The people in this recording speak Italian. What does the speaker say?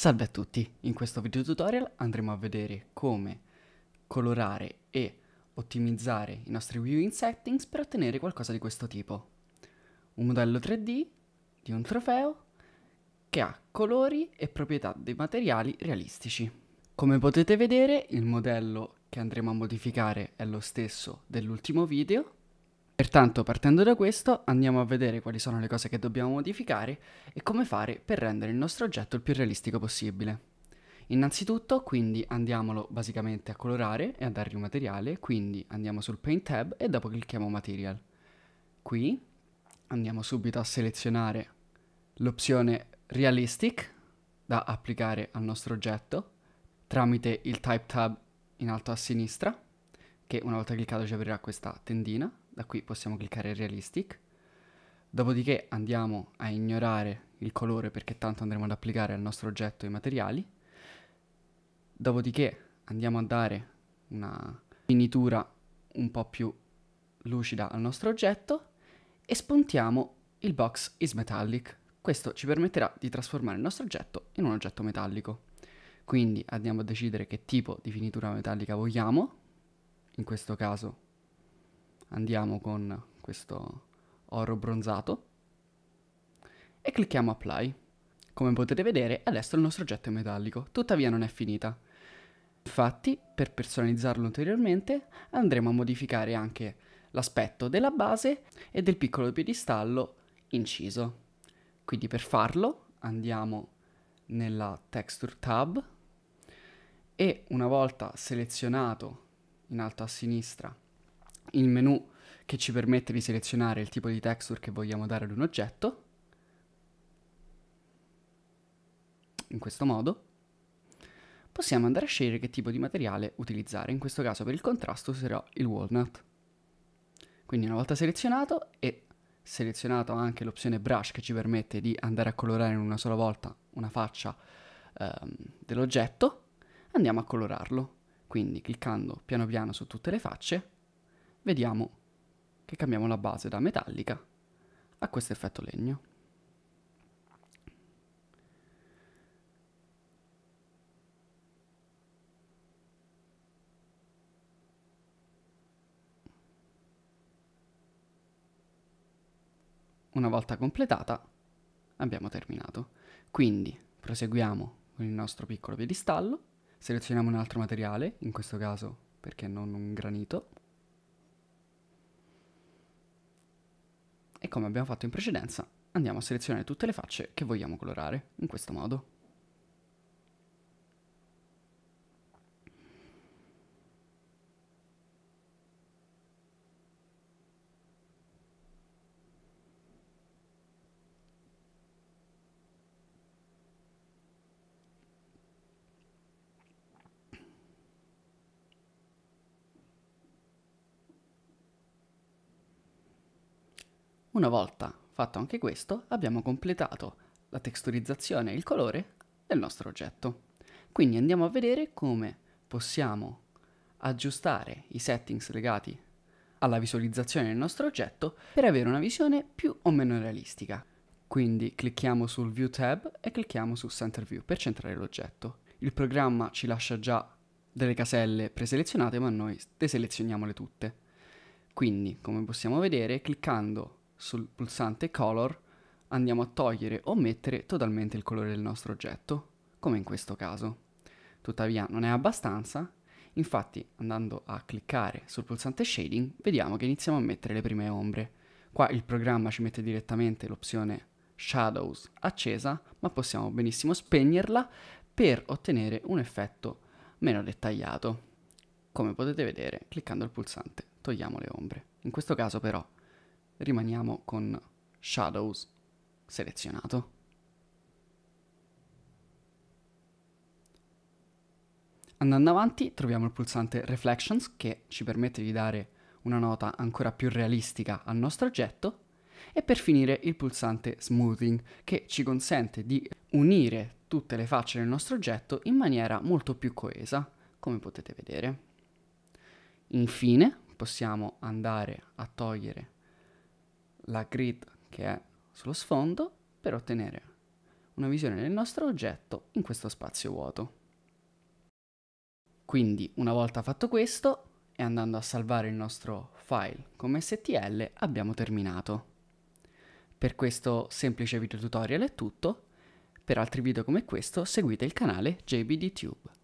Salve a tutti, in questo video tutorial andremo a vedere come colorare e ottimizzare i nostri viewing settings per ottenere qualcosa di questo tipo. Un modello 3D di un trofeo che ha colori e proprietà dei materiali realistici. Come potete vedere il modello che andremo a modificare è lo stesso dell'ultimo video Pertanto partendo da questo andiamo a vedere quali sono le cose che dobbiamo modificare e come fare per rendere il nostro oggetto il più realistico possibile. Innanzitutto quindi andiamolo basicamente a colorare e a dargli un materiale, quindi andiamo sul Paint tab e dopo clicchiamo Material. Qui andiamo subito a selezionare l'opzione Realistic da applicare al nostro oggetto tramite il Type tab in alto a sinistra che una volta cliccato ci aprirà questa tendina da qui possiamo cliccare realistic, dopodiché andiamo a ignorare il colore perché tanto andremo ad applicare al nostro oggetto i materiali, dopodiché andiamo a dare una finitura un po' più lucida al nostro oggetto e spuntiamo il box is metallic. Questo ci permetterà di trasformare il nostro oggetto in un oggetto metallico. Quindi andiamo a decidere che tipo di finitura metallica vogliamo, in questo caso andiamo con questo oro bronzato e clicchiamo apply. Come potete vedere adesso il nostro oggetto è metallico, tuttavia non è finita. Infatti per personalizzarlo ulteriormente andremo a modificare anche l'aspetto della base e del piccolo piedistallo inciso. Quindi per farlo andiamo nella texture tab e una volta selezionato in alto a sinistra il menu che ci permette di selezionare il tipo di texture che vogliamo dare ad un oggetto, in questo modo, possiamo andare a scegliere che tipo di materiale utilizzare, in questo caso per il contrasto userò il walnut. Quindi una volta selezionato e selezionato anche l'opzione brush che ci permette di andare a colorare in una sola volta una faccia ehm, dell'oggetto, andiamo a colorarlo. Quindi cliccando piano piano su tutte le facce vediamo che cambiamo la base da metallica a questo effetto legno. Una volta completata abbiamo terminato. Quindi proseguiamo con il nostro piccolo piedistallo, selezioniamo un altro materiale, in questo caso perché non un granito, e come abbiamo fatto in precedenza andiamo a selezionare tutte le facce che vogliamo colorare in questo modo. Una volta fatto anche questo, abbiamo completato la texturizzazione e il colore del nostro oggetto. Quindi andiamo a vedere come possiamo aggiustare i settings legati alla visualizzazione del nostro oggetto per avere una visione più o meno realistica. Quindi clicchiamo sul View tab e clicchiamo su Center View per centrare l'oggetto. Il programma ci lascia già delle caselle preselezionate ma noi deselezioniamole tutte. Quindi, come possiamo vedere, cliccando sul pulsante Color andiamo a togliere o mettere totalmente il colore del nostro oggetto, come in questo caso. Tuttavia non è abbastanza, infatti andando a cliccare sul pulsante Shading vediamo che iniziamo a mettere le prime ombre. Qua il programma ci mette direttamente l'opzione Shadows accesa, ma possiamo benissimo spegnerla per ottenere un effetto meno dettagliato. Come potete vedere, cliccando il pulsante togliamo le ombre. In questo caso però rimaniamo con Shadows selezionato. Andando avanti troviamo il pulsante Reflections che ci permette di dare una nota ancora più realistica al nostro oggetto e per finire il pulsante Smoothing che ci consente di unire tutte le facce del nostro oggetto in maniera molto più coesa, come potete vedere. Infine possiamo andare a togliere la grid che è sullo sfondo per ottenere una visione del nostro oggetto in questo spazio vuoto. Quindi una volta fatto questo e andando a salvare il nostro file come STL abbiamo terminato. Per questo semplice video tutorial è tutto, per altri video come questo seguite il canale JBDTube.